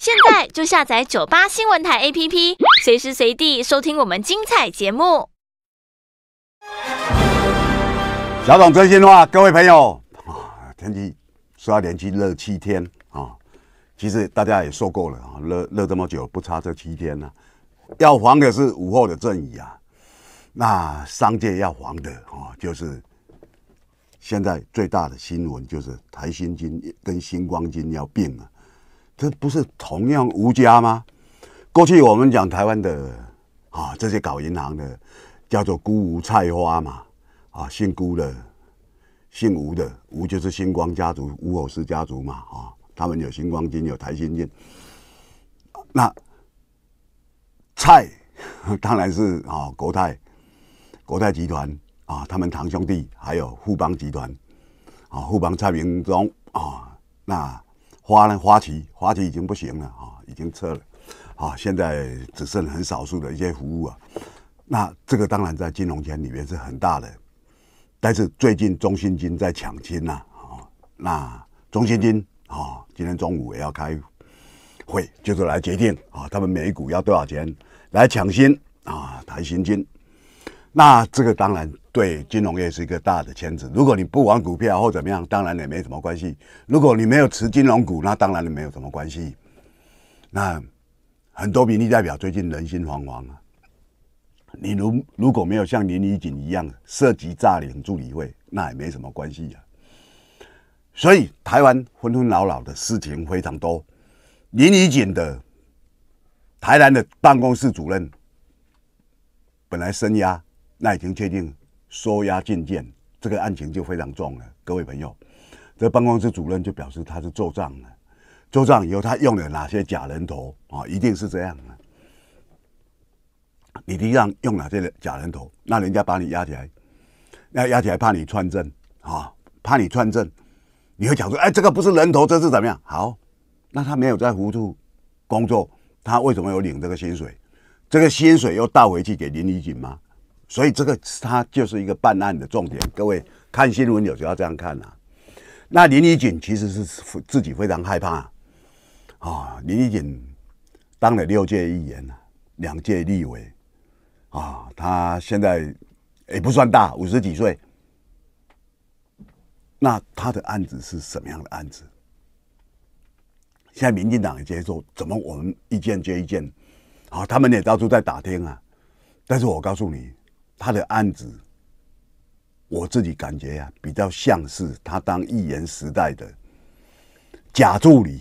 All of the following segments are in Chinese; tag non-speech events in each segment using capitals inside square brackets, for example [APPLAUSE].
现在就下载九八新闻台 APP，随时随地收听我们精彩节目。小董真心话，各位朋友啊，天气说要连续热七天啊，其实大家也受够了啊，热热这么久不差这七天了。要防的是午后的阵雨啊，那商界要防的啊，就是现在最大的新闻就是台新金跟星光金要并了。这不是同样吴家吗？过去我们讲台湾的啊，这些搞银行的叫做“孤吴菜花”嘛，啊，姓孤的，姓吴的，吴就是星光家族、吴偶氏家族嘛，啊，他们有星光金，有台新金。那菜当然是啊，国泰，国泰集团啊，他们堂兄弟还有富邦集团，啊，富邦蔡明忠啊，那。花呢？花旗、花旗已经不行了啊，已经撤了，啊，现在只剩很少数的一些服务啊。那这个当然在金融圈里面是很大的，但是最近中心金在抢亲呐啊，那中心金啊，今天中午也要开会，就是来决定啊，他们每一股要多少钱来抢新啊，抬新金。那这个当然。对金融业是一个大的圈子，如果你不玩股票或怎么样，当然也没什么关系。如果你没有持金融股，那当然也没有什么关系。那很多民意代表最近人心惶惶啊！你如如果没有像林怡景一样涉及诈领助理会，那也没什么关系啊。所以台湾昏昏扰扰的事情非常多。林怡景的台南的办公室主任本来升压，那已经确定。收押进监，这个案情就非常重了。各位朋友，这办公室主任就表示他是做账的，做账以后他用了哪些假人头啊？一定是这样的。你的让用了这些假人头，那人家把你压起来，那压起来怕你串证啊，怕你串证，你会讲说：“哎，这个不是人头，这是怎么样？”好，那他没有在糊涂工作，他为什么有领这个薪水？这个薪水又倒回去给林丽锦吗？所以这个他就是一个办案的重点。各位看新闻有时候要这样看啊。那林义锦其实是自己非常害怕啊。林义锦当了六届议员呐，两届立委啊，他现在也不算大，五十几岁。那他的案子是什么样的案子？现在民进党接受怎么我们一件接一件，啊，他们也到处在打听啊。但是我告诉你。他的案子，我自己感觉呀，比较像是他当艺人时代的假助理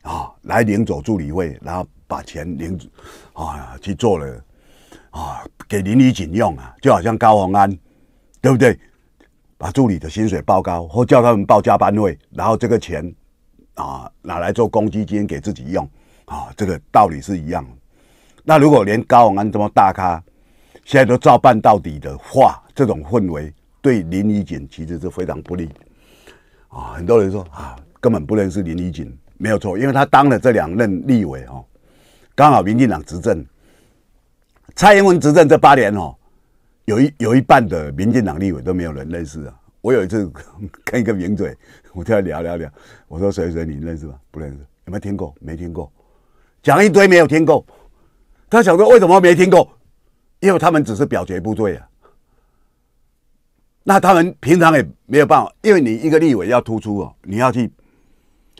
啊，来领走助理费，然后把钱领，啊，去做了啊，给林里锦用啊，就好像高洪安，对不对？把助理的薪水报高，或叫他们报加班费，然后这个钱啊，拿来做公积金给自己用啊，这个道理是一样。那如果连高洪安这么大咖，现在都照办到底的话，这种氛围对林怡锦其实是非常不利啊！很多人说啊，根本不认识林怡锦，没有错，因为他当了这两任立委哦，刚好民进党执政，蔡英文执政这八年哦，有一有一半的民进党立委都没有人认识啊！我有一次跟一个名嘴，我就要聊聊聊，我说谁谁你认识吗？不认识，有没有听过？没听过，讲一堆没有听过，他小哥为什么没听过？因为他们只是表决不队啊，那他们平常也没有办法。因为你一个立委要突出哦，你要去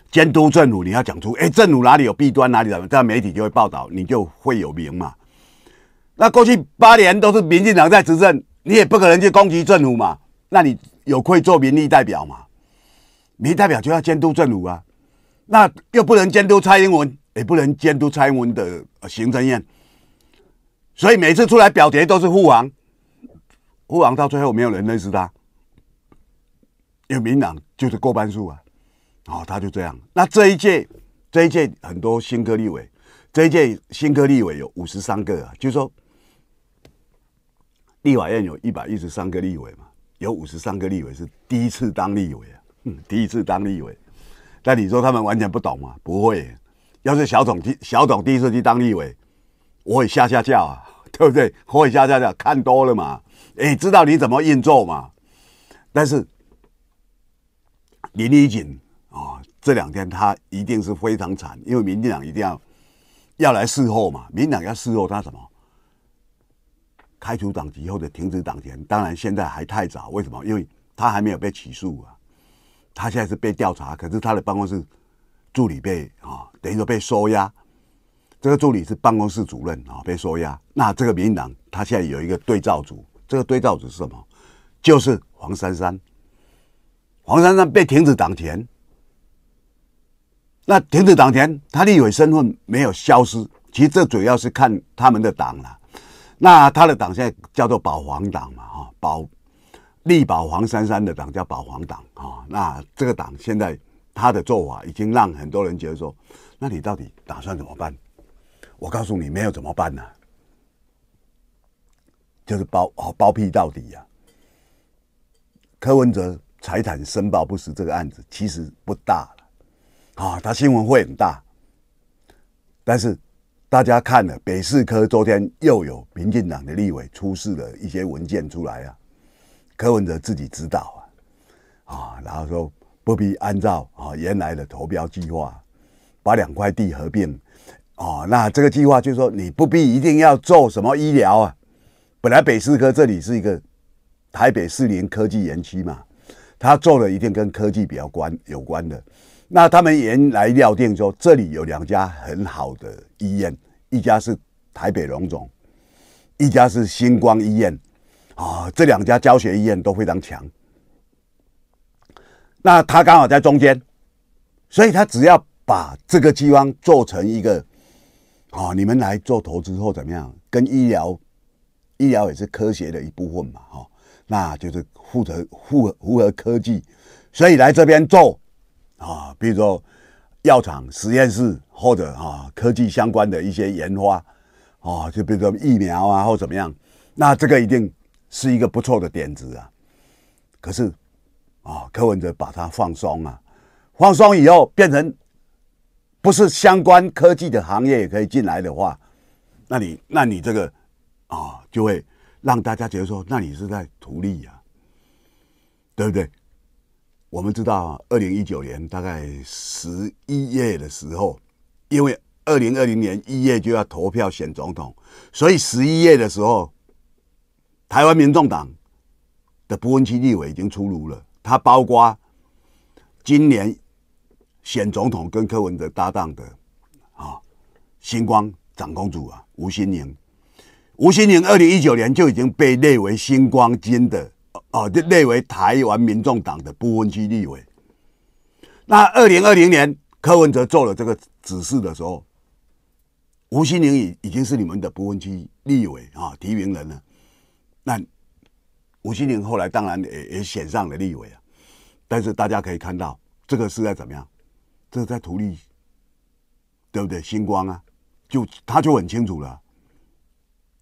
监督政府，你要讲出哎，政府哪里有弊端，哪里怎么样，媒体就会报道，你就会有名嘛。那过去八年都是民进党在执政，你也不可能去攻击政府嘛，那你有愧做民意代表嘛？民意代表就要监督政府啊，那又不能监督蔡英文，也不能监督蔡英文的行政院。所以每次出来表决都是护王，护王到最后没有人认识他，有民党就是过半数啊，好，他就这样。那这一届，这一届很多新科立委，这一届新科立委有五十三个，就说立法院有一百一十三个立委嘛，有五十三个立委是第一次当立委啊，嗯，第一次当立委，那你说他们完全不懂吗？不会，要是小董小董第一次去当立委。我也吓吓叫啊，对不对？我也吓吓叫，看多了嘛？哎，知道你怎么运作嘛？但是林立谨啊，这两天他一定是非常惨，因为民进党一定要要来事后嘛。民党要事后他什么？开除党籍或者停止党权？当然现在还太早，为什么？因为他还没有被起诉啊。他现在是被调查，可是他的办公室助理被啊，等于说被收押。这个助理是办公室主任啊，被收押。那这个民党，他现在有一个对照组。这个对照组是什么？就是黄珊珊，黄珊珊被停止党田。那停止党田，他立委身份没有消失。其实这主要是看他们的党了。那他的党现在叫做保皇党嘛，哈，保力保黄珊珊的党叫保皇党啊。那这个党现在他的做法已经让很多人觉得说，那你到底打算怎么办？我告诉你，没有怎么办呢？就是包啊包庇到底呀。柯文哲财产申报不实这个案子其实不大了，啊，他新闻会很大，但是大家看了北市科昨天又有民进党的立委出示了一些文件出来啊，柯文哲自己知道啊，啊，然后说不必按照啊原来的投标计划把两块地合并。哦，那这个计划就是说，你不必一定要做什么医疗啊。本来北四科这里是一个台北市年科技园区嘛，他做了一定跟科技比较关有关的。那他们原来料定说，这里有两家很好的医院，一家是台北荣总，一家是星光医院，啊，这两家教学医院都非常强。那他刚好在中间，所以他只要把这个地方做成一个。啊，你们来做投资或怎么样？跟医疗，医疗也是科学的一部分嘛，哈，那就是符合符合科技，所以来这边做，啊，比如说药厂实验室或者啊科技相关的一些研发，哦，就比如说疫苗啊或怎么样，那这个一定是一个不错的点子啊。可是，啊，柯文哲把它放松啊，放松以后变成。不是相关科技的行业也可以进来的话，那你那你这个啊，就会让大家觉得说，那你是在图利啊，对不对？我们知道，二零一九年大概十一月的时候，因为二零二零年一月就要投票选总统，所以十一月的时候，台湾民众党的不分区立委已经出炉了，它包括今年。选总统跟柯文哲搭档的啊，星光长公主啊，吴心宁。吴心宁二零一九年就已经被列为星光金的哦，被列为台湾民众党的部分区立委。那二零二零年柯文哲做了这个指示的时候，吴心宁已已经是你们的部分区立委啊提名人了。那吴心宁后来当然也也选上了立委啊，但是大家可以看到这个是在怎么样？这在图利，对不对？星光啊，就他就很清楚了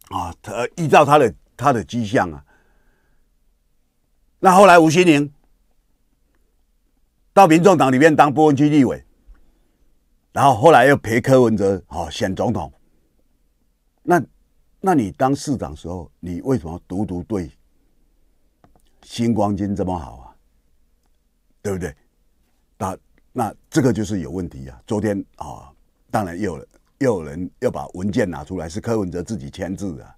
啊。他依照他的他的迹象啊，那后来吴心宁到民众党里面当波恩区立委，然后后来又陪柯文哲好选总统。那那你当市长时候，你为什么独独对星光金这么好啊？对不对？那这个就是有问题啊！昨天啊，当然又有又有人要把文件拿出来，是柯文哲自己签字的。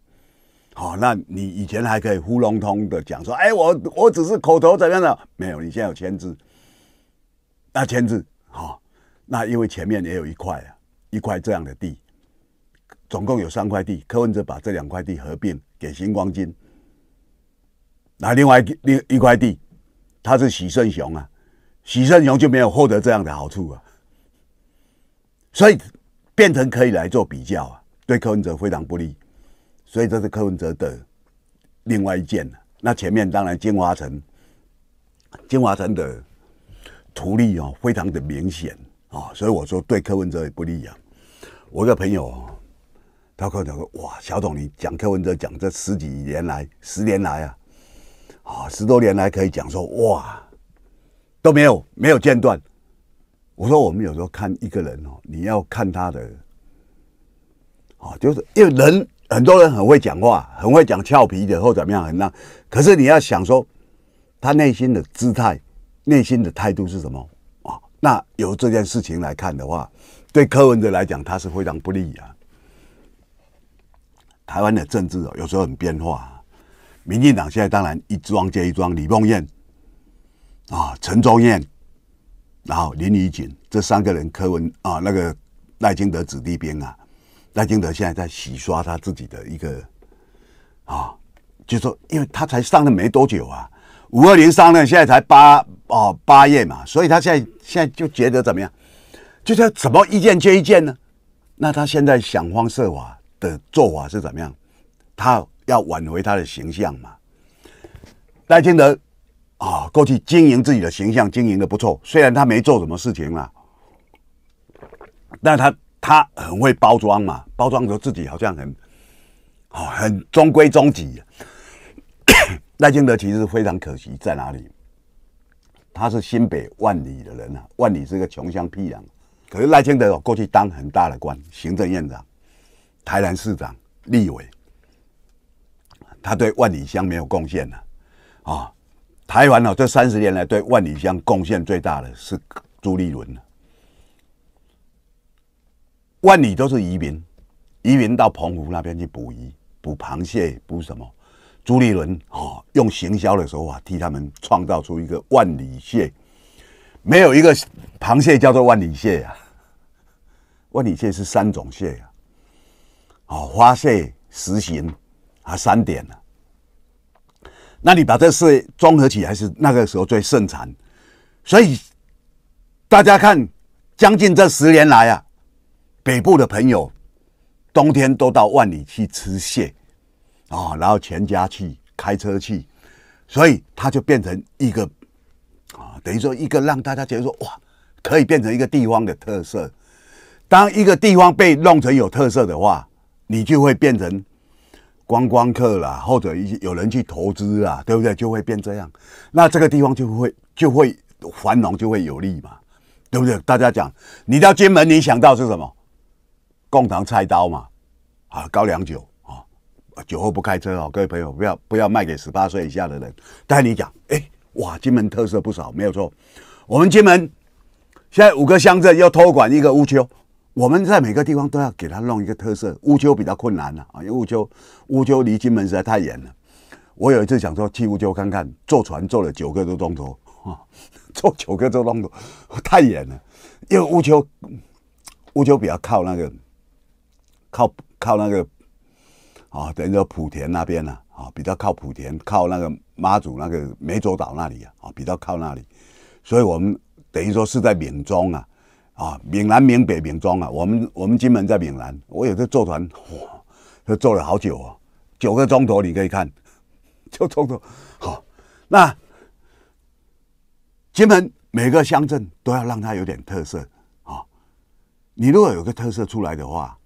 好，那你以前还可以糊隆通的讲说，哎，我我只是口头怎样的，没有，你现在有签字。那签字好，那因为前面也有一块啊，一块这样的地，总共有三块地，柯文哲把这两块地合并给新光金，那另外一一块地，他是许顺雄啊。许胜雄就没有获得这样的好处啊，所以变成可以来做比较啊，对柯文哲非常不利，所以这是柯文哲的另外一件那前面当然金华城，金华城的图利哦，非常的明显啊，所以我说对柯文哲也不利啊。我一个朋友，他我讲说：“哇，小董，你讲柯文哲讲这十几年来，十年来啊，啊，十多年来可以讲说哇。”都没有没有间断。我说我们有时候看一个人哦，你要看他的，啊，就是因为人很多人很会讲话，很会讲俏皮的或怎么样，很那。可是你要想说，他内心的姿态、内心的态度是什么啊？那由这件事情来看的话，对柯文哲来讲，他是非常不利啊。台湾的政治哦，有时候很变化。民进党现在当然一桩接一桩，李梦燕啊，陈忠燕，然后林怡锦这三个人，柯文啊，那个赖清德子弟兵啊，赖清德现在在洗刷他自己的一个啊，就说因为他才上任没多久啊，五二零上任现在才八哦八月嘛，所以他现在现在就觉得怎么样？就叫怎么一件接一件呢？那他现在想方设法的做法是怎么样？他要挽回他的形象嘛？赖清德。啊，过去经营自己的形象，经营的不错。虽然他没做什么事情啊，但他他很会包装嘛，包装着自己好像很，哦，很中规中矩。赖清德其实非常可惜在哪里？他是新北万里的人啊，万里是个穷乡僻壤，可是赖清德过去当很大的官，行政院长、台南市长、立委，他对万里乡没有贡献呢，啊。台湾呢，这三十年来对万里乡贡献最大的是朱立伦万里都是移民，移民到澎湖那边去捕鱼、捕螃蟹、捕什么？朱立伦哦，用行销的手法替他们创造出一个万里蟹，没有一个螃蟹叫做万里蟹呀。万里蟹是三种蟹呀，哦，花蟹、石蟹啊，三点呢。那你把这事综合起，来是那个时候最盛产，所以大家看，将近这十年来啊，北部的朋友冬天都到万里去吃蟹啊，然后全家去开车去，所以它就变成一个啊，等于说一个让大家觉得说哇，可以变成一个地方的特色。当一个地方被弄成有特色的话，你就会变成。观光客啦，或者一有人去投资啦，对不对？就会变这样，那这个地方就会就会繁荣，就会有利嘛，对不对？大家讲，你到金门，你想到是什么？贡糖菜刀嘛，啊，高粱酒啊，酒后不开车哦，各位朋友不要不要卖给十八岁以下的人。但你讲，哎哇，金门特色不少，没有错。我们金门现在五个乡镇要托管一个乌丘。我们在每个地方都要给他弄一个特色。乌丘比较困难了啊，因为乌丘乌丘离金门实在太远了。我有一次想说去乌丘看看，坐船坐了九个多钟头 [LAUGHS] 坐九个多钟头太远了。因为乌丘乌丘比较靠那个靠靠那个啊，等于说莆田那边呢啊，比较靠莆田，靠那个妈祖那个湄洲岛那里啊啊，比较靠那里，所以我们等于说是在闽中啊。啊，闽南、闽北、闽中啊，我们我们金门在闽南，我有个坐船，哇，坐了好久啊，九个钟头，你可以看，就 [LAUGHS] 从头好。那金门每个乡镇都要让它有点特色啊。你如果有个特色出来的话，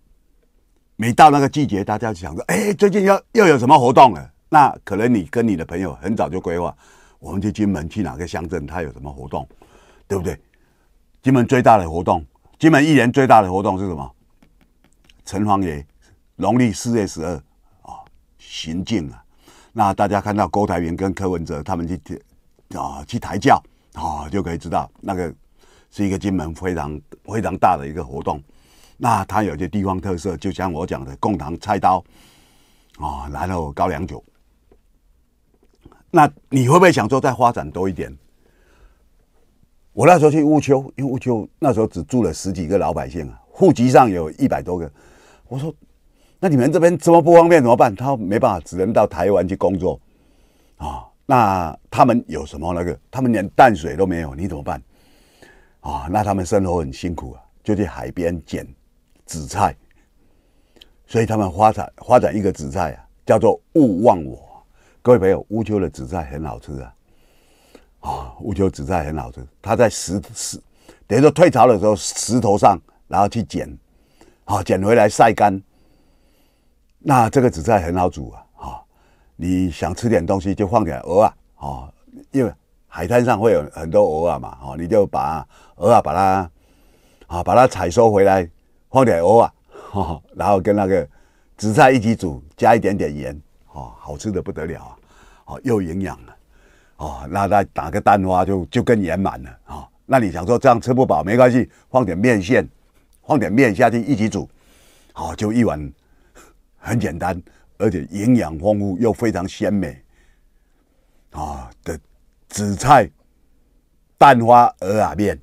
每到那个季节，大家想说，哎，最近要又有什么活动了？那可能你跟你的朋友很早就规划，我们去金门去哪个乡镇，它有什么活动，对不对？金门最大的活动，金门一年最大的活动是什么？城隍爷，农历四月十二啊，行进啊。那大家看到郭台铭跟柯文哲他们去啊去抬轿啊，就可以知道那个是一个金门非常非常大的一个活动。那它有些地方特色，就像我讲的，贡糖菜刀啊，然后高粱酒。那你会不会想说，再发展多一点？我那时候去乌丘，因为乌丘那时候只住了十几个老百姓啊，户籍上有一百多个。我说，那你们这边这么不方便怎么办？他说没办法，只能到台湾去工作啊。那他们有什么那个？他们连淡水都没有，你怎么办？啊，那他们生活很辛苦啊，就去海边捡紫菜。所以他们发展发展一个紫菜啊，叫做勿忘我。各位朋友，乌丘的紫菜很好吃啊。啊，乌球紫菜很好吃。它在石石，等于说退潮的时候石头上，然后去捡，好，捡回来晒干。那这个紫菜很好煮啊，啊，你想吃点东西就放点鹅啊，哦，因为海滩上会有很多鹅啊嘛，哦，你就把鹅啊把它，啊，把它采收回来，放点鹅啊，然后跟那个紫菜一起煮，加一点点盐，哦，好吃的不得了啊，哦，又营养了。哦，那再打个蛋花就就更圆满了啊！那你想说这样吃不饱没关系，放点面线，放点面下去一起煮，好就一碗，很简单，而且营养丰富又非常鲜美，啊的紫菜蛋花鹅啊面，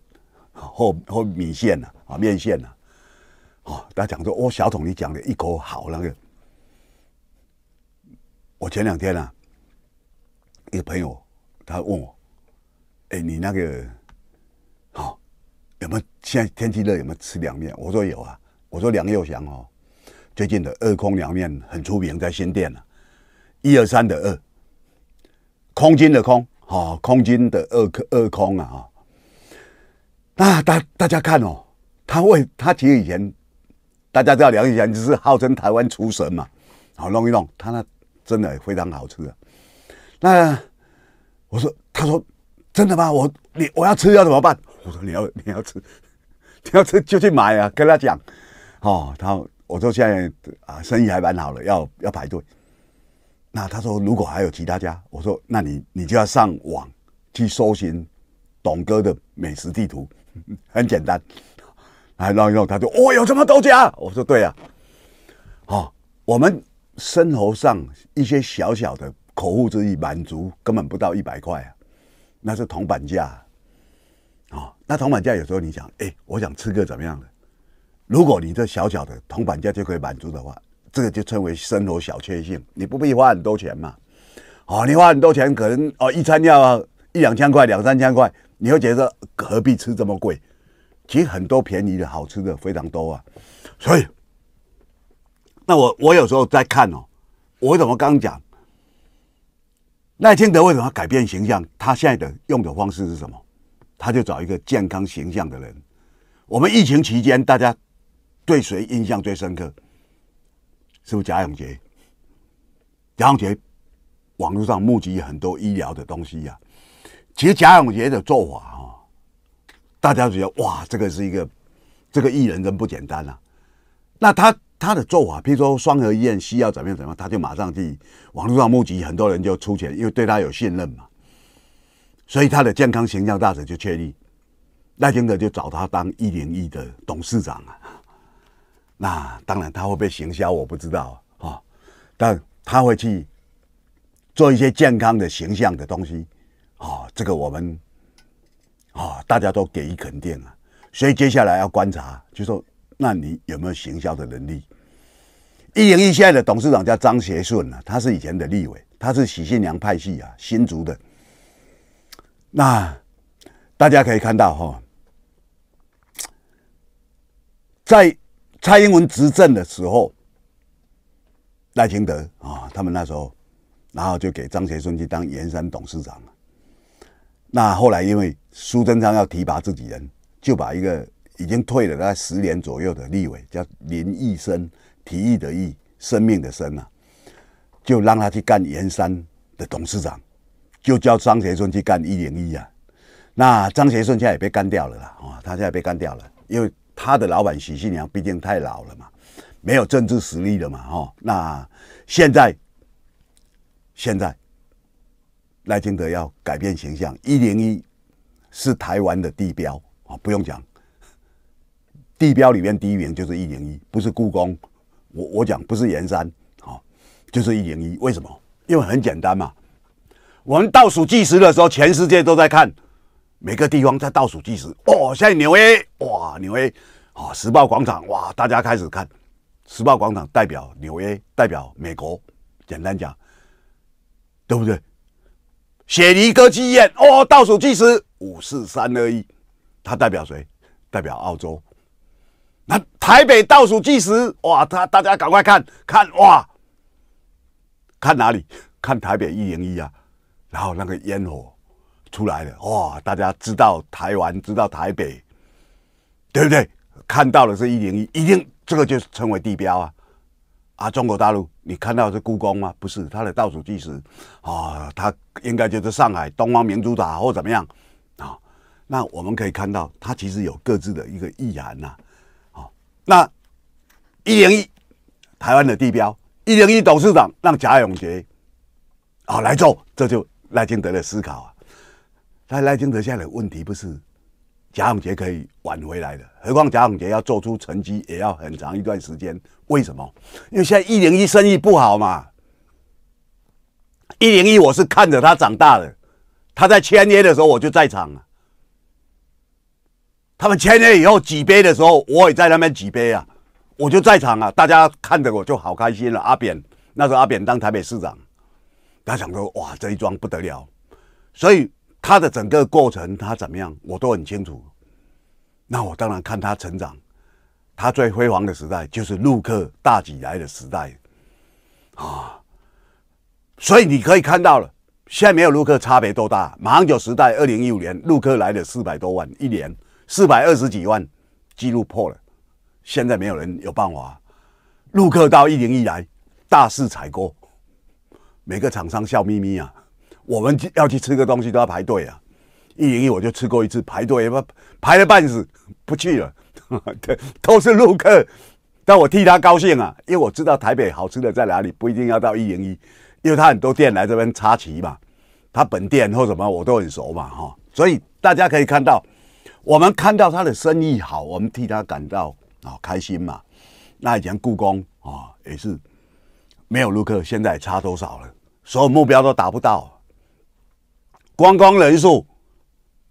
或或米线啊，啊面线啊大家讲说哦，小童你讲的一口好那个，我前两天啊，一个朋友。他问我：“哎，你那个好有没有？现在天气热，有没有吃凉面？”我说：“有啊。”我说：“梁又祥哦，最近的二空凉面很出名，在新店了，一二三的二，空军的空哈，空军的二二空啊哈。”那大大家看哦，他为他其实以前大家知道梁又祥就是号称台湾厨神嘛，好弄一弄，他那真的非常好吃啊。那。我说，他说，真的吗？我你我要吃要怎么办？我说你要你要吃，你要吃就去买啊！跟他讲，哦，他我说现在啊生意还蛮好了，要要排队。那他说如果还有其他家，我说那你你就要上网去搜寻董哥的美食地图，[LAUGHS] 很简单。来哎，一后他说哦有这么多家，我说对呀，哦，我们生活上一些小小的。口误之意，满足根本不到一百块啊，那是铜板价啊。那铜板价有时候你想，哎，我想吃个怎么样的？如果你这小小的铜板价就可以满足的话，这个就称为生活小确幸。你不必花很多钱嘛。哦，你花很多钱可能哦，一餐要一两千块、两三千块，你会觉得何必吃这么贵？其实很多便宜的好吃的非常多啊。所以，那我我有时候在看哦，我怎么刚讲？赖清德为什么要改变形象？他现在的用的方式是什么？他就找一个健康形象的人。我们疫情期间，大家对谁印象最深刻？是不是贾永杰？贾永杰网络上募集很多医疗的东西呀。其实贾永杰的做法啊，大家觉得哇，这个是一个这个艺人真不简单啊。那他。他的做法，譬如说双河医院需要怎么样怎么样，他就马上去网络上募集，很多人就出钱，因为对他有信任嘛。所以他的健康形象大使就确立，赖清德就找他当一零一的董事长啊。那当然他会被行销，我不知道啊，但他会去做一些健康的形象的东西啊，这个我们啊大家都给予肯定啊。所以接下来要观察，就说那你有没有行销的能力？一零一现任的董事长叫张学顺啊，他是以前的立委，他是喜信娘派系啊新竹的。那大家可以看到哈，在蔡英文执政的时候，赖清德啊，他们那时候，然后就给张学顺去当盐山董事长了。那后来因为苏贞昌要提拔自己人，就把一个已经退了大概十年左右的立委叫林义生。提议的议，生命的生啊，就让他去干盐山的董事长，就叫张学顺去干一零一啊。那张学顺现在也被干掉了啦，啊，他现在被干掉了，因为他的老板许信良毕竟太老了嘛，没有政治实力了嘛，哈。那现在，现在赖清德要改变形象，一零一是台湾的地标啊，不用讲，地标里面第一名就是一零一，不是故宫。我我讲不是盐山啊，就是一零一，为什么？因为很简单嘛。我们倒数计时的时候，全世界都在看，每个地方在倒数计时。哦，现在纽约哇，纽约啊，时报广场哇，大家开始看。时报广场代表纽约，代表美国。简单讲，对不对？雪梨歌剧院哦，倒数计时，五四三二一，它代表谁？代表澳洲。那台北倒数计时，哇！他大家赶快看看，哇！看哪里？看台北一零一啊！然后那个烟火出来了，哇！大家知道台湾，知道台北，对不对？看到的是一零一，一定这个就是称为地标啊！啊，中国大陆，你看到是故宫吗？不是，它的倒数计时啊，它应该就是上海东方明珠塔或怎么样啊？那我们可以看到，它其实有各自的一个意涵呐。那一零一台湾的地标，一零一董事长让贾永杰啊来做，这就赖清德的思考啊。但赖清德现在的问题不是贾永杰可以挽回来的，何况贾永杰要做出成绩也要很长一段时间。为什么？因为现在一零一生意不好嘛。一零一我是看着他长大的，他在签约的时候我就在场了。他们千年以后举杯的时候，我也在那边举杯啊，我就在场啊。大家看着我就好开心了。阿扁那时候阿扁当台北市长，大家想说哇，这一桩不得了。所以他的整个过程他怎么样，我都很清楚。那我当然看他成长，他最辉煌的时代就是陆客大举来的时代啊。所以你可以看到了，现在没有陆客差别多大。马上九时代二零一五年，陆客来了四百多万一年。四百二十几万，记录破了。现在没有人有办法。陆客到一零一来，大肆采购，每个厂商笑眯眯啊。我们要去吃个东西都要排队啊。一零一我就吃过一次排队，不排了半死，不去了。[LAUGHS] 都是陆客，但我替他高兴啊，因为我知道台北好吃的在哪里，不一定要到一零一，因为他很多店来这边插旗嘛，他本店或什么我都很熟嘛，哈。所以大家可以看到。我们看到他的生意好，我们替他感到啊开心嘛。那以前故宫啊也是没有游客，现在差多少了？所有目标都达不到，观光人数，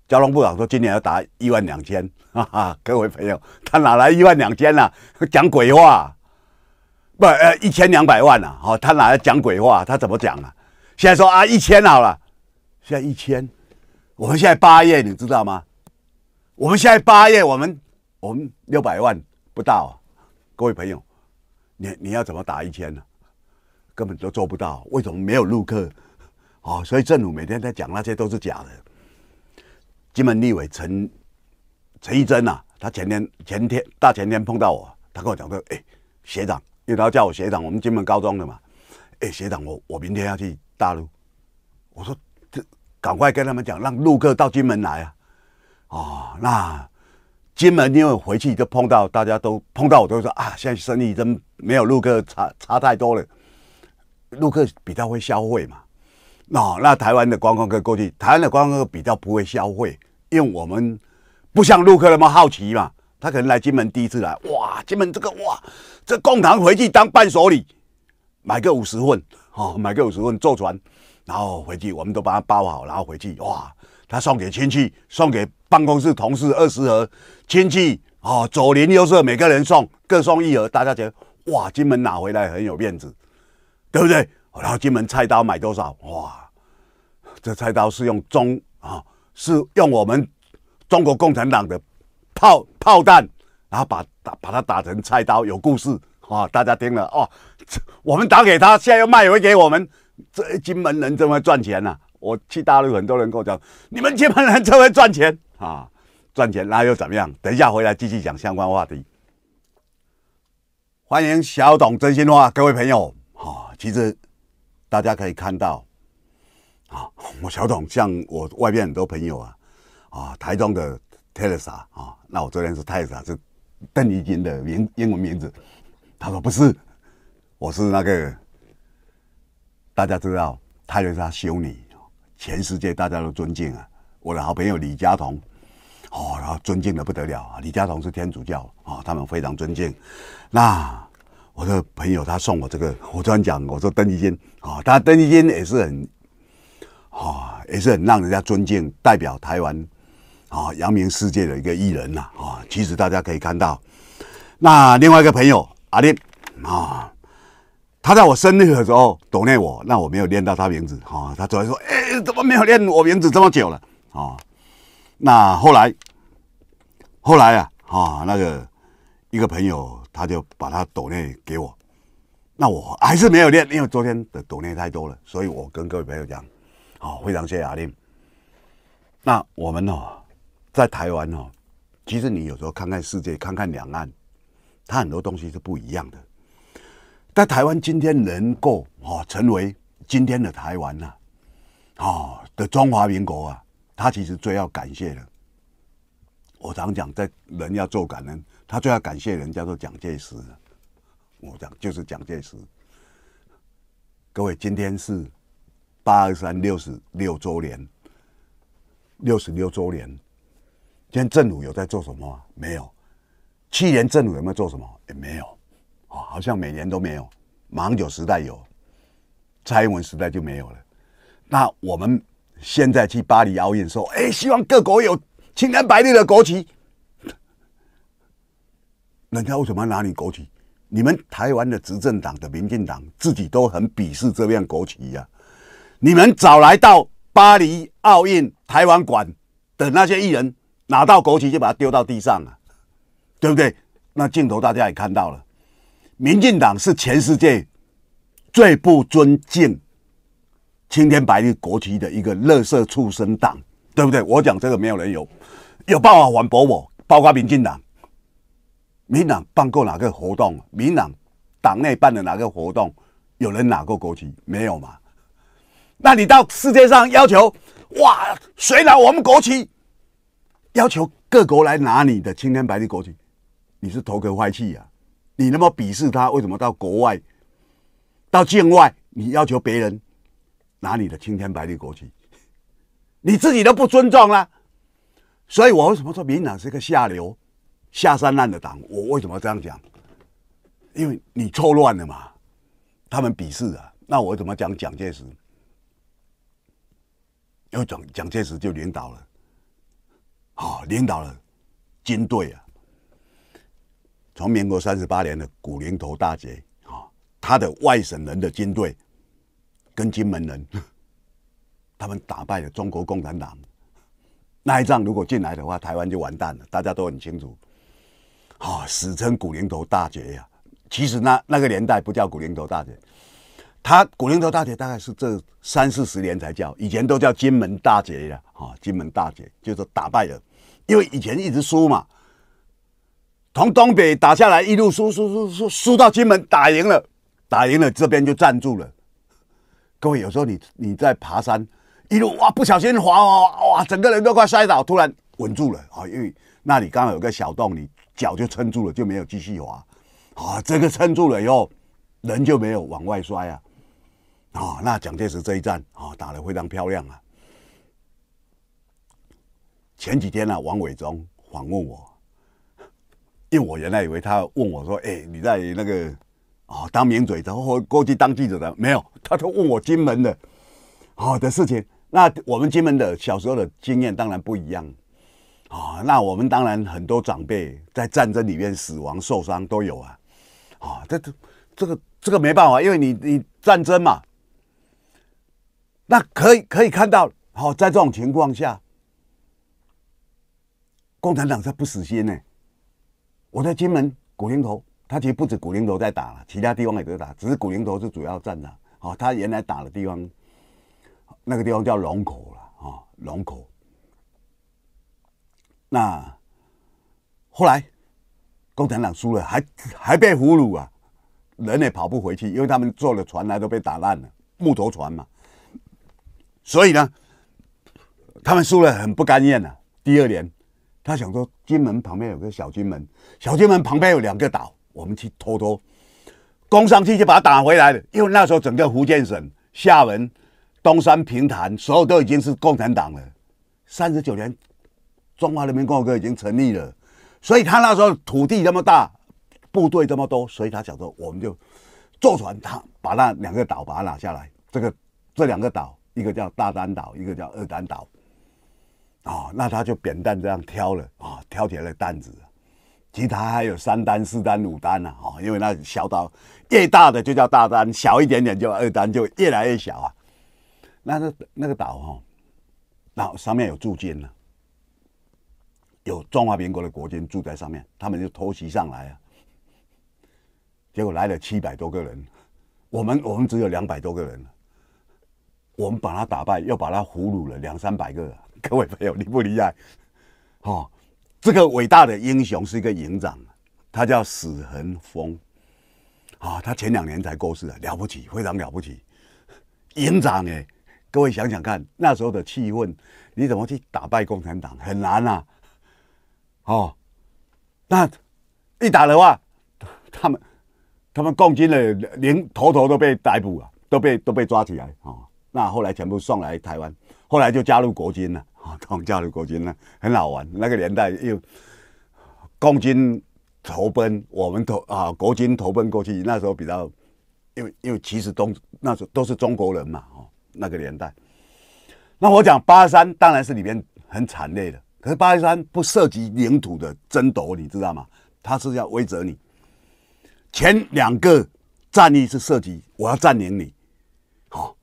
交通部长说今年要达一万两千哈哈，[LAUGHS] 各位朋友，他哪来一万两千呢？讲鬼话！不，呃，一千两百万呢？哦，他哪来讲鬼话？他怎么讲啊？现在说啊，一千好了，现在一千，我们现在八月，你知道吗？我们现在八月，我们我们六百万不到，各位朋友，你你要怎么打一千呢？根本都做不到。为什么没有入客？哦，所以政府每天在讲那些都是假的。金门立委陈陈义珍呐，他前天前天大前天碰到我，他跟我讲说：“哎，学长，因为他叫我学长，我们金门高中的嘛。”哎，学长，我我明天要去大陆。我说：“这赶快跟他们讲，让陆客到金门来啊。”哦，那金门因为回去就碰到大家都碰到，我都说啊，现在生意真没有陆客差差太多了。陆客比较会消费嘛，哦、那台湾的观光客过去，台湾的观光客比较不会消费，因为我们不像陆客那么好奇嘛，他可能来金门第一次来，哇，金门这个哇，这公堂回去当伴手礼，买个五十份，哦，买个五十份坐船，然后回去，我们都把它包好，然后回去，哇。他送给亲戚，送给办公室同事二十盒，亲戚啊，左邻右舍每个人送各送一盒，大家觉得哇，金门拿回来很有面子，对不对？然后金门菜刀买多少？哇，这菜刀是用中啊，是用我们中国共产党的炮炮弹，然后把打把它打成菜刀，有故事啊，大家听了哦，我们打给他，现在又卖回给我们，这金门人怎么赚钱呢？我去大陆，很多人跟我讲：“你们接盘人才会赚钱啊，赚钱那又怎么样？”等一下回来继续讲相关话题。欢迎小董真心话，各位朋友。好，其实大家可以看到，啊，我小董像我外边很多朋友啊，啊，台中的泰莎啊，那我这边是泰莎，是邓丽君的名英文名字。他说不是，我是那个大家知道泰莎修女。全世界大家都尊敬啊，我的好朋友李佳彤，哦，然后尊敬的不得了啊！李佳彤是天主教啊，他们非常尊敬。那我的朋友他送我这个，我突然讲，我说邓丽君，哦，他邓丽君也是很，哦，也是很让人家尊敬，代表台湾，啊，扬名世界的一个艺人呐，啊，其实大家可以看到。那另外一个朋友阿练，啊。他在我生日的时候躲内我，那我没有念到他名字哈。他昨天说：“哎，怎么没有念我名字这么久了？”啊，那后来，后来啊，哈，那个一个朋友他就把他躲内给我，那我还是没有练，因为昨天的躲内太多了。所以我跟各位朋友讲，好，非常谢谢阿令。那我们哦，在台湾哦，其实你有时候看看世界，看看两岸，它很多东西是不一样的。在台湾今天能够哈成为今天的台湾呐，哦、的中华民国啊，他其实最要感谢的，我常讲，在人要做感恩，他最要感谢人叫做蒋介石。我讲就是蒋介石。各位，今天是八二三六十六周年，六十六周年，今天政府有在做什么没有。去年政府有没有做什么？也没有。哦，好像每年都没有，马英九时代有，蔡英文时代就没有了。那我们现在去巴黎奥运说，哎，希望各国有青天白日的国旗。人家为什么要拿你国旗？你们台湾的执政党的民进党自己都很鄙视这片国旗呀。你们早来到巴黎奥运台湾馆的那些艺人，拿到国旗就把它丢到地上了，对不对？那镜头大家也看到了。民进党是全世界最不尊敬青天白日国旗的一个垃圾畜生党，对不对？我讲这个没有人有有办法反驳我，包括民进党、民党办过哪个活动，民党党内办的哪个活动，有人拿过国旗没有嘛？那你到世界上要求哇，谁拿我们国旗？要求各国来拿你的青天白日国旗，你是头可坏气呀？你那么鄙视他，为什么到国外、到境外，你要求别人拿你的青天白日国旗，[LAUGHS] 你自己都不尊重了。所以，我为什么说民党是个下流、下三滥的党？我为什么这样讲？因为你错乱了嘛。他们鄙视啊，那我怎么讲蒋介石？要讲蒋介石就领导了，好领导了军队啊。从民国三十八年的古林头大捷啊，他的外省人的军队跟金门人，他们打败了中国共产党那一仗。如果进来的话，台湾就完蛋了，大家都很清楚。啊，史称古林头大捷啊，其实那那个年代不叫古林头大捷，他古林头大捷大概是这三四十年才叫，以前都叫金门大捷呀。啊，金门大捷就是打败了，因为以前一直输嘛。从东北打下来，一路输输输输输到金门，打赢了，打赢了，这边就站住了。各位有时候你你在爬山，一路哇不小心滑哦哇，整个人都快摔倒，突然稳住了啊，因为那里刚好有个小洞，你脚就撑住了，就没有继续滑啊。这个撑住了以后，人就没有往外摔啊。啊，那蒋介石这一战啊，打得非常漂亮啊。前几天呢，王伟忠访问我。因为我原来以为他问我说：“哎，你在那个哦当名嘴，然后过去当记者的没有？”他就问我金门的好的事情。那我们金门的小时候的经验当然不一样啊。那我们当然很多长辈在战争里面死亡、受伤都有啊。啊，这这这个这个没办法，因为你你战争嘛，那可以可以看到，好在这种情况下，共产党是不死心呢。我在金门古林头，他其实不止古林头在打了，其他地方也在打，只是古林头是主要战场。好，他原来打的地方，那个地方叫龙口了啊，龙口。那后来共产党输了，还还被俘虏啊，人也跑不回去，因为他们坐的船来都被打烂了，木头船嘛。所以呢，他们输了很不甘愿啊。第二年。他想说，金门旁边有个小金门，小金门旁边有两个岛，我们去偷偷攻上去，就把他打回来了。因为那时候整个福建省、厦门、东山、平潭，所有都已经是共产党了。三十九年，中华人民共和国已经成立了，所以他那时候土地这么大，部队这么多，所以他想说，我们就坐船，他把那两个岛把它拿下来。这个这两个岛，一个叫大丹岛，一个叫二丹岛。啊，那他就扁担这样挑了啊，挑起来的担子，其他还有三担、四担、五担呢啊，因为那小岛越大的就叫大单，小一点点就二单，就越来越小啊。那那那个岛哈，那上面有驻军了，有中华民国的国军住在上面，他们就偷袭上来啊，结果来了七百多个人，我们我们只有两百多个人，我们把他打败，又把他俘虏了两三百个。[LAUGHS] 各位朋友厉不厉害？哦，这个伟大的英雄是一个营长，他叫史恒峰，啊，他前两年才过世的，了不起，非常了不起，营长哎，各位想想看，那时候的气氛，你怎么去打败共产党很难啊，哦，那一打的话，他们他们共军的连头头都被逮捕了，都被都被抓起来啊，那后来全部送来台湾，后来就加入国军了。啊，统教的国军呢，很好玩。那个年代又，共军投奔我们投啊，国军投奔过去。那时候比较，因为因为其实东那时候都是中国人嘛，哦，那个年代。那我讲八三当然是里面很惨烈的，可是八三不涉及领土的争夺，你知道吗？他是要威责你。前两个战役是涉及我要占领你，好，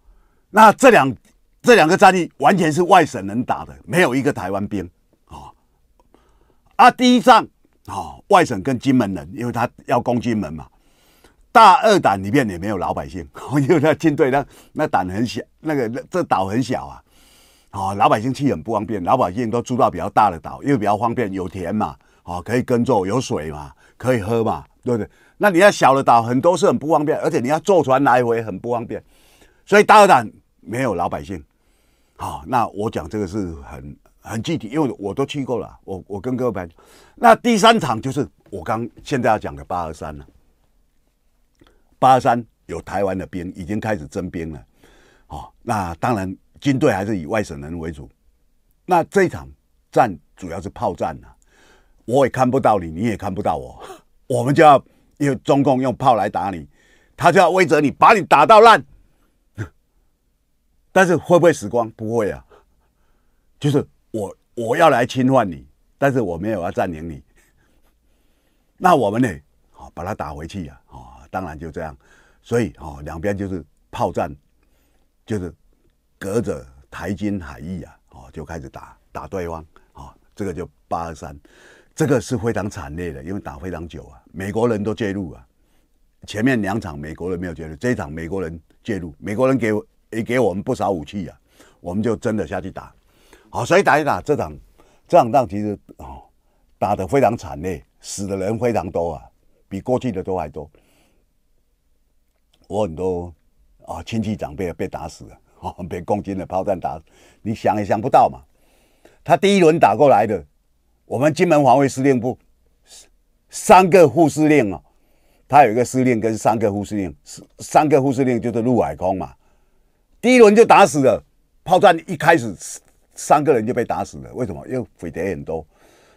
那这两。这两个战役完全是外省人打的，没有一个台湾兵啊！啊，第一仗啊，外省跟金门人，因为他要攻金门嘛。大二胆里面也没有老百姓，因为他军队那那胆很小，那个这岛很小啊，啊，老百姓去很不方便，老百姓都住到比较大的岛，因为比较方便，有田嘛，啊，可以耕作，有水嘛，可以喝嘛，对不对？那你要小的岛，很多是很不方便，而且你要坐船来回很不方便，所以大二胆没有老百姓。好，那我讲这个是很很具体，因为我都去过了。我我跟各位讲，那第三场就是我刚现在要讲的八二三了。八二三有台湾的兵已经开始征兵了。好，那当然军队还是以外省人为主。那这一场战主要是炮战了，我也看不到你，你也看不到我，[LAUGHS] 我们就要因为中共用炮来打你，他就要威责你，把你打到烂。但是会不会死光？不会啊，就是我我要来侵犯你，但是我没有要占领你。那我们呢？哦，把它打回去呀！哦，当然就这样。所以哦，两边就是炮战，就是隔着台金海域啊，哦，就开始打打对方。哦，这个就八二三，这个是非常惨烈的，因为打非常久啊，美国人都介入啊。前面两场美国人没有介入，这一场美国人介入，美国人给我。也给我们不少武器啊，我们就真的下去打，好，所以打一打，这场这场仗其实哦打得非常惨烈，死的人非常多啊，比过去的都还多。我很多啊亲戚长辈被打死了，被共军的炮弹打，你想也想不到嘛。他第一轮打过来的，我们金门防卫司令部三个副司令哦，他有一个司令跟三个副司令，三个副司令就是陆海空嘛。第一轮就打死了，炮战一开始三个人就被打死了。为什么？因为匪谍很多，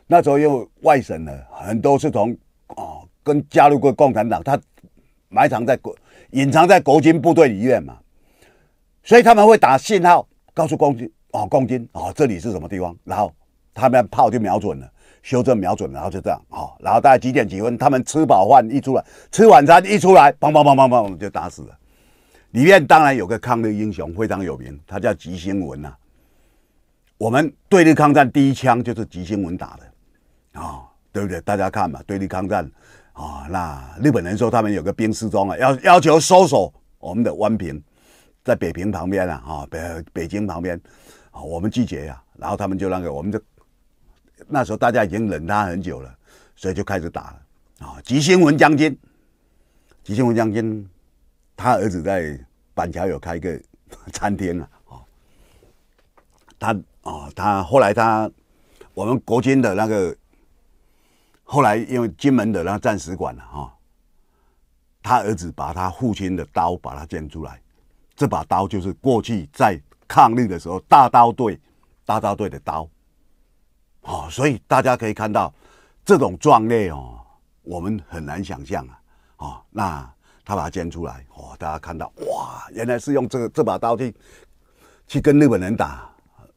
那时候又外省的很多是从啊跟加入过共产党，他埋藏在国隐藏在国军部队里面嘛，所以他们会打信号告诉共军哦，共军哦，这里是什么地方，然后他们炮就瞄准了，修正瞄准，然后就这样哦，然后大概几点几分，他们吃饱饭一出来吃晚餐一出来，砰砰砰砰砰就打死了。里面当然有个抗日英雄，非常有名，他叫吉星文呐。我们对日抗战第一枪就是吉星文打的，啊，对不对？大家看嘛，对日抗战，啊，那日本人说他们有个兵失踪了，要要求搜索我们的湾平，在北平旁边啊，啊，北北京旁边，啊，我们拒绝呀，然后他们就那个，我们就那时候大家已经忍他很久了，所以就开始打了，啊，吉星文将军，吉星文将军。他儿子在板桥有开个 [LAUGHS] 餐厅了，哦，他哦，他后来他我们国军的那个，后来因为金门的那战史馆了，哈，他儿子把他父亲的刀把它捐出来，这把刀就是过去在抗日的时候大刀队大刀队的刀，哦，所以大家可以看到这种壮烈哦，我们很难想象啊，哦，那。他把它捡出来，哇！大家看到，哇，原来是用这个这把刀去去跟日本人打，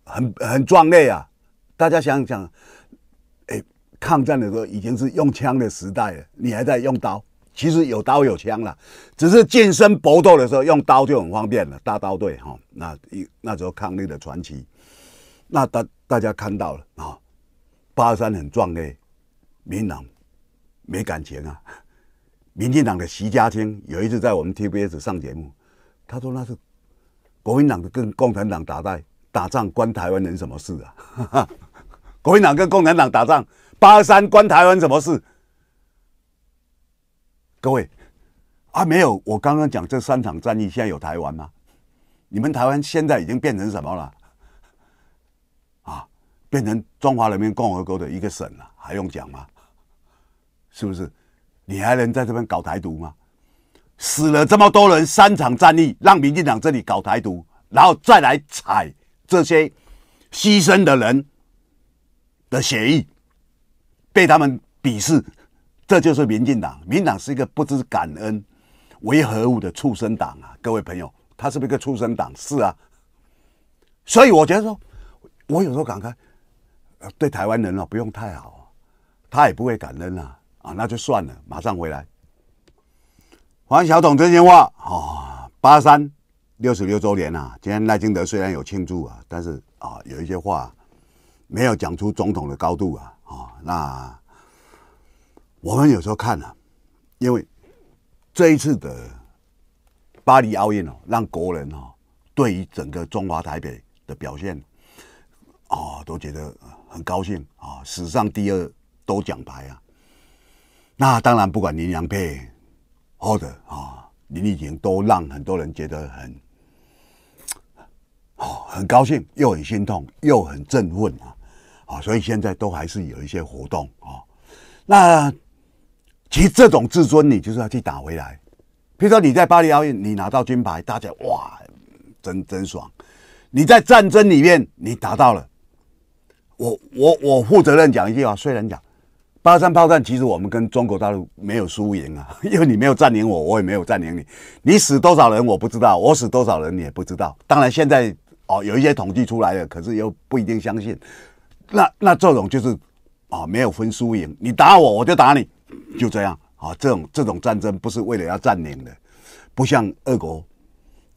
很很壮烈啊！大家想想，哎，抗战的时候已经是用枪的时代了，你还在用刀？其实有刀有枪了，只是近身搏斗的时候用刀就很方便了。大刀队，哈，那一那时候抗日的传奇，那大大家看到了啊，八三很壮烈，民南没感情啊。民进党的徐家清有一次在我们 TBS 上节目，他说：“那是国民党跟共产党打在打仗，关台湾人什么事啊？[LAUGHS] 国民党跟共产党打仗，八三关台湾什么事？各位啊，没有，我刚刚讲这三场战役，现在有台湾吗？你们台湾现在已经变成什么了？啊，变成中华人民共和国的一个省了，还用讲吗？是不是？”你还能在这边搞台独吗？死了这么多人，三场战役，让民进党这里搞台独，然后再来踩这些牺牲的人的血义，被他们鄙视，这就是民进党。民党是一个不知感恩为何物的畜生党啊！各位朋友，他是不是个畜生党？是啊。所以我觉得说，我有时候感慨，对台湾人啊，不用太好，他也不会感恩啊。啊，那就算了，马上回来。黄小董真心话。啊，八三六十六周年啊，今天赖清德虽然有庆祝啊，但是啊，有一些话没有讲出总统的高度啊。啊，那我们有时候看啊，因为这一次的巴黎奥运哦，让国人哦，对于整个中华台北的表现啊，都觉得很高兴啊，史上第二多奖牌啊。那当然，不管林良佩或者啊林丽婷，都让很多人觉得很，哦，很高兴，又很心痛，又很振奋啊！啊，所以现在都还是有一些活动啊。那其实这种自尊，你就是要去打回来。比如说你在巴黎奥运，你拿到金牌，大家哇，真真爽！你在战争里面，你达到了，我我我负责任讲一句话，虽然讲。八三炮战其实我们跟中国大陆没有输赢啊，[LAUGHS] 因为你没有占领我，我也没有占领你。你死多少人我不知道，我死多少人你也不知道。当然现在哦有一些统计出来了，可是又不一定相信。那那这种就是啊没有分输赢，你打我我就打你，就这样啊这种这种战争不是为了要占领的，不像俄国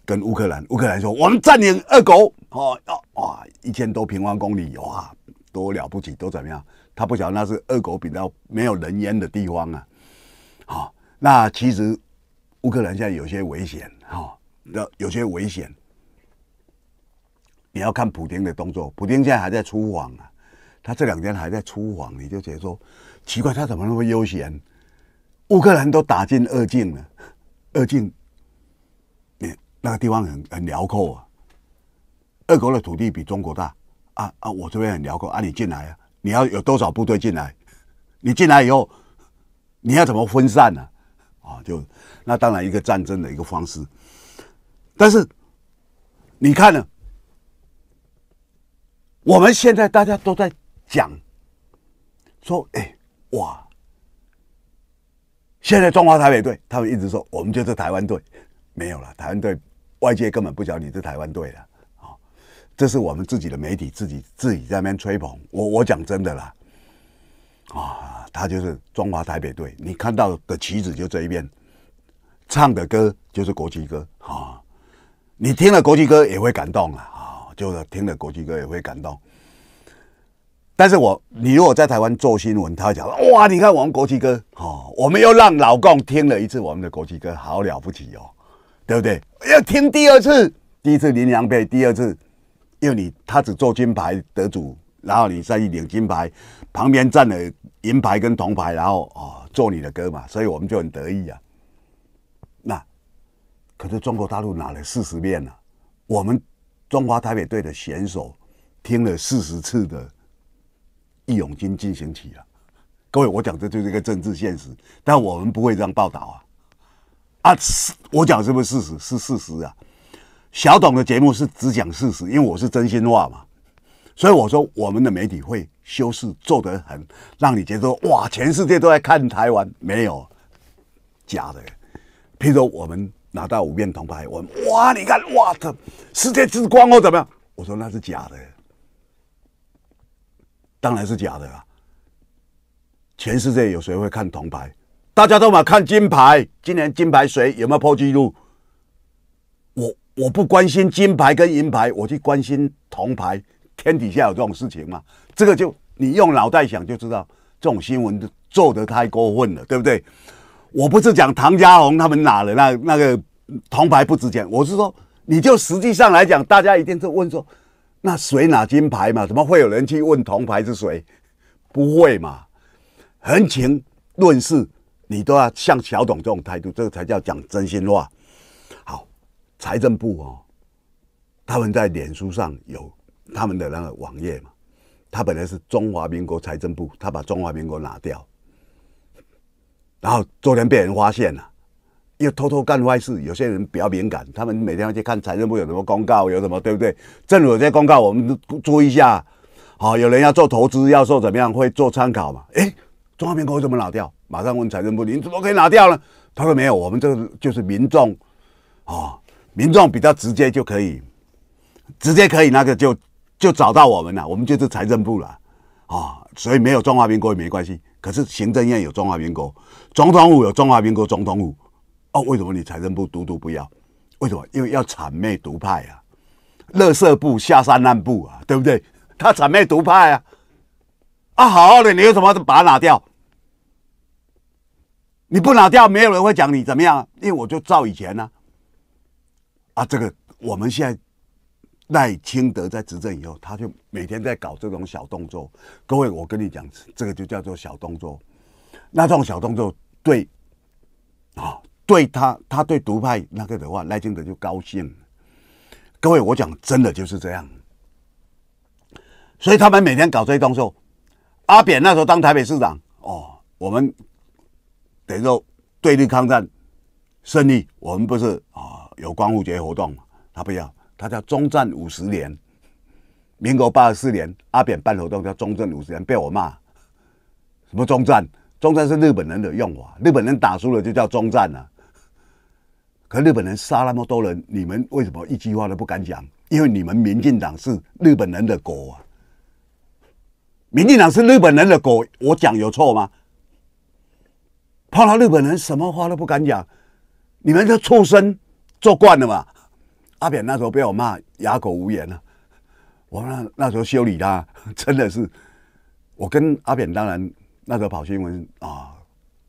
跟乌克兰，乌克兰说我们占领俄国哦哦哇一千多平方公里哇多了不起，都怎么样？他不晓得那是恶狗比较没有人烟的地方啊，好，那其实乌克兰现在有些危险哈，那有些危险，你要看普京的动作，普京现在还在出访啊，他这两天还在出访，你就觉得说奇怪，他怎么那么悠闲？乌克兰都打进二境了，二境，那个地方很很辽阔啊，俄狗的土地比中国大啊啊，我这边很辽阔啊，你进来啊。你要有多少部队进来？你进来以后，你要怎么分散呢？啊，就那当然一个战争的一个方式。但是你看呢，我们现在大家都在讲说，哎哇，现在中华台北队，他们一直说我们就是台湾队，没有了台湾队，外界根本不晓得你是台湾队了。这是我们自己的媒体，自己自己在那边吹捧。我我讲真的啦，啊，他就是中华台北队。你看到的旗子就这一面，唱的歌就是国旗歌啊。你听了国旗歌也会感动啊啊！就是听了国旗歌也会感动。但是我你如果在台湾做新闻，他讲哇，你看我们国旗歌啊，我们又让老共听了一次我们的国旗歌，好了不起哦，对不对？要听第二次，第一次林良倍，第二次。因为你他只做金牌得主，然后你再去领金牌，旁边站了银牌跟铜牌，然后哦做你的歌嘛，所以我们就很得意啊。那可是中国大陆拿了四十遍了，我们中华台北队的选手听了四十次的《义勇军进行曲》啊。各位，我讲这就是一个政治现实，但我们不会这样报道啊！啊，我讲是不是事实？是事实啊。小董的节目是只讲事实，因为我是真心话嘛，所以我说我们的媒体会修饰做得很，让你觉得哇，全世界都在看台湾，没有假的。譬如说我们拿到五面铜牌，我们哇，你看哇世界之光哦，怎么样？我说那是假的，当然是假的啦。全世界有谁会看铜牌？大家都嘛看金牌。今年金牌谁有没有破纪录？我不关心金牌跟银牌，我去关心铜牌。天底下有这种事情吗？这个就你用脑袋想就知道，这种新闻做得太过分了，对不对？我不是讲唐家红他们拿了那那个铜牌不值钱，我是说，你就实际上来讲，大家一定是问说，那谁拿金牌嘛？怎么会有人去问铜牌是谁？不会嘛？横情论事，你都要像小董这种态度，这个才叫讲真心话。财政部哦，他们在脸书上有他们的那个网页嘛。他本来是中华民国财政部，他把中华民国拿掉，然后昨天被人发现了，又偷偷干坏事。有些人比较敏感，他们每天要去看财政部有什么公告，有什么对不对？政府有些公告，我们注意一下。好，有人要做投资，要做怎么样，会做参考嘛？哎，中华民国怎么拿掉？马上问财政部，你怎么可以拿掉呢？他说没有，我们这个就是民众啊。民众比较直接就可以，直接可以那个就就找到我们了，我们就是财政部了，啊，所以没有中华民国没关系。可是行政院有中华民国，总统府有中华民国，总统府。哦，为什么你财政部独独不要？为什么？因为要谄媚独派啊，乐色部下三滥部啊，对不对？他谄媚独派啊，啊，好好的，你为什么把它拿掉？你不拿掉，没有人会讲你怎么样，因为我就照以前呢。啊，这个我们现在赖清德在执政以后，他就每天在搞这种小动作。各位，我跟你讲，这个就叫做小动作。那这种小动作，对啊，对他，他对独派那个的话，赖清德就高兴。各位，我讲真的就是这样。所以他们每天搞这些动作。阿扁那时候当台北市长，哦，我们等于说对立抗战胜利，我们不是啊。有光复节活动，他不要，他叫中战五十年。民国八十四年，阿扁办活动叫中正五十年，被我骂。什么中战？中战是日本人的用法，日本人打输了就叫中战啊。可日本人杀那么多人，你们为什么一句话都不敢讲？因为你们民进党是日本人的狗啊！民进党是日本人的狗，我讲有错吗？碰到日本人什么话都不敢讲，你们的畜生！做惯了嘛，阿扁那时候被我骂哑口无言了。我那那时候修理他，[LAUGHS] 真的是我跟阿扁当然那时候跑新闻啊，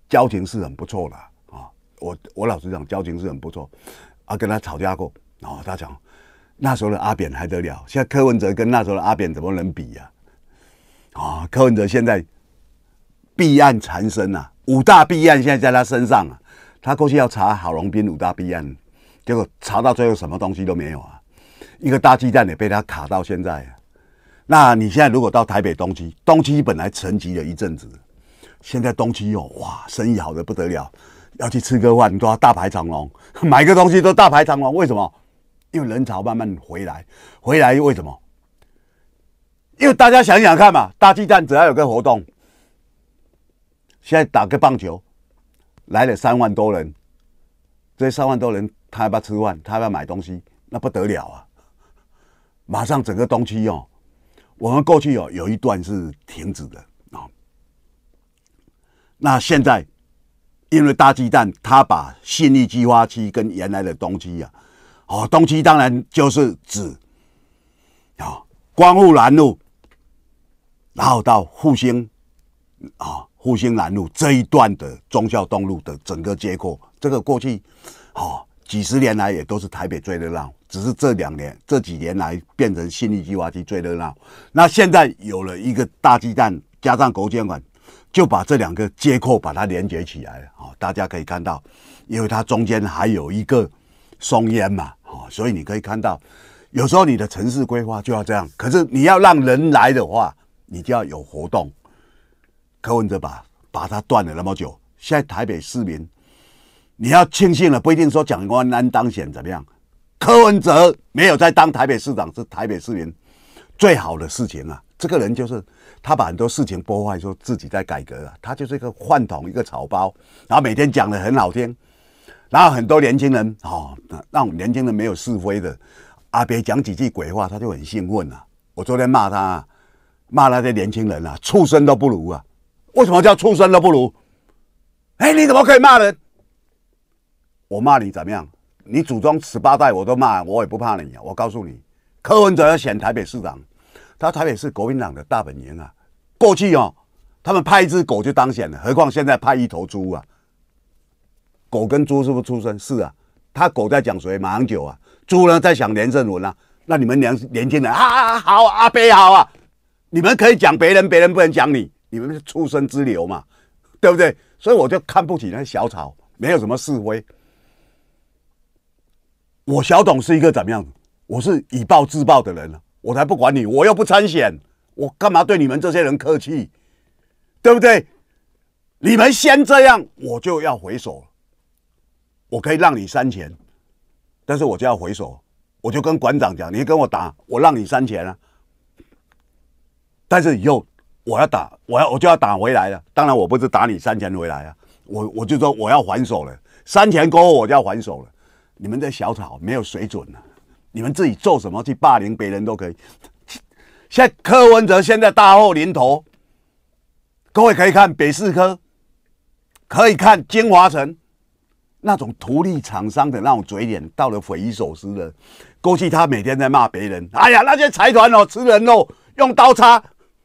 交情是很不错的啊。我我老实讲，交情是很不错。啊，跟他吵架过，然后他讲那时候的阿扁还得了，现在柯文哲跟那时候的阿扁怎么能比呀？啊，柯文哲现在弊案缠身啊，五大弊案现在在他身上啊。他过去要查郝龙斌五大弊案。结果查到最后什么东西都没有啊，一个大鸡蛋也被他卡到现在啊。那你现在如果到台北东区，东区本来沉寂了一阵子，现在东区又哇生意好的不得了，要去吃个饭都要大排长龙，[LAUGHS] 买个东西都大排长龙。为什么？因为人潮慢慢回来，回来又为什么？因为大家想想看嘛，大鸡蛋只要有个活动，现在打个棒球来了三万多人，这三万多人。他要不要吃饭，他要买东西，那不得了啊！马上整个东区哦，我们过去哦有一段是停止的啊。那现在因为大鸡蛋，他把新力计划区跟原来的东西呀，哦，东区当然就是指啊光复南路，然后到复兴啊复兴南路这一段的忠孝东路的整个结构，这个过去哦，几十年来也都是台北最热闹，只是这两年、这几年来变成新力计划区最热闹。那现在有了一个大鸡蛋，加上国建馆，就把这两个接口把它连接起来。好，大家可以看到，因为它中间还有一个松烟嘛，好，所以你可以看到，有时候你的城市规划就要这样。可是你要让人来的话，你就要有活动。柯文哲把把它断了那么久，现在台北市民。你要庆幸了，不一定说蒋万安当选怎么样。柯文哲没有在当台北市长，是台北市民最好的事情啊。这个人就是他把很多事情破坏，说自己在改革啊，他就是一个饭桶，一个草包。然后每天讲的很好听，然后很多年轻人，哦，让年轻人没有是非的啊，别讲几句鬼话，他就很兴奋啊。我昨天骂他，骂那些年轻人啊，畜生都不如啊！为什么叫畜生都不如？哎，你怎么可以骂人？我骂你怎么样？你祖宗十八代我都骂，我也不怕你。啊。我告诉你，柯文哲要选台北市长，他台北是国民党的大本营啊。过去哦，他们派一只狗就当选了，何况现在派一头猪啊？狗跟猪是不是出生？是啊，他狗在讲谁马英九啊？猪呢在讲连胜文啊？那你们年年轻人啊啊好啊，别好啊，你们可以讲别人，别人不能讲你，你们是出生之流嘛，对不对？所以我就看不起那些小草，没有什么是非。我小董是一个怎么样子？我是以暴制暴的人了，我才不管你，我又不参选，我干嘛对你们这些人客气，对不对？你们先这样，我就要回手。我可以让你三钱，但是我就要回手，我就跟馆长讲，你跟我打，我让你三钱啊。但是以后我要打，我要我就要打回来了。当然我不是打你三钱回来啊，我我就说我要还手了，三钱过后我就要还手了。你们的小草没有水准啊，你们自己做什么去霸凌别人都可以。现在柯文哲现在大祸临头，各位可以看北市科，可以看金华城，那种图利厂商的那种嘴脸，到了匪夷所思了。过去他每天在骂别人，哎呀，那些财团哦，吃人哦，用刀叉，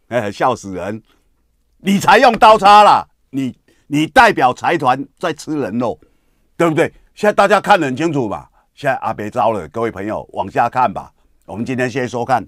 哎，笑死人。你才用刀叉啦，你你代表财团在吃人哦，对不对？现在大家看得很清楚嘛，现在啊别招了，各位朋友往下看吧。我们今天先说看。